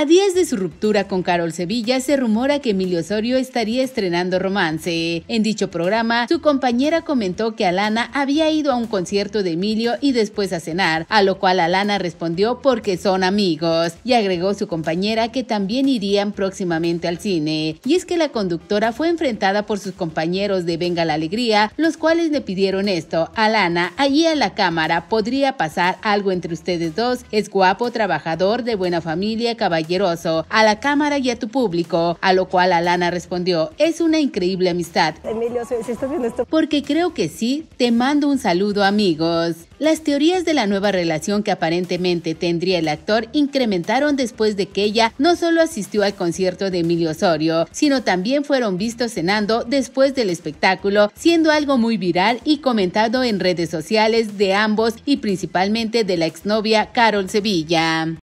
A días de su ruptura con Carol Sevilla, se rumora que Emilio Osorio estaría estrenando romance. En dicho programa, su compañera comentó que Alana había ido a un concierto de Emilio y después a cenar, a lo cual Alana respondió porque son amigos, y agregó su compañera que también irían próximamente al cine. Y es que la conductora fue enfrentada por sus compañeros de Venga la Alegría, los cuales le pidieron esto, Alana, allí en la cámara podría pasar algo entre ustedes dos, es guapo, trabajador, de buena familia, caballero, a la cámara y a tu público, a lo cual Alana respondió, es una increíble amistad. Emilio, esto. Porque creo que sí, te mando un saludo amigos. Las teorías de la nueva relación que aparentemente tendría el actor incrementaron después de que ella no solo asistió al concierto de Emilio Osorio, sino también fueron vistos cenando después del espectáculo, siendo algo muy viral y comentado en redes sociales de ambos y principalmente de la exnovia Carol Sevilla.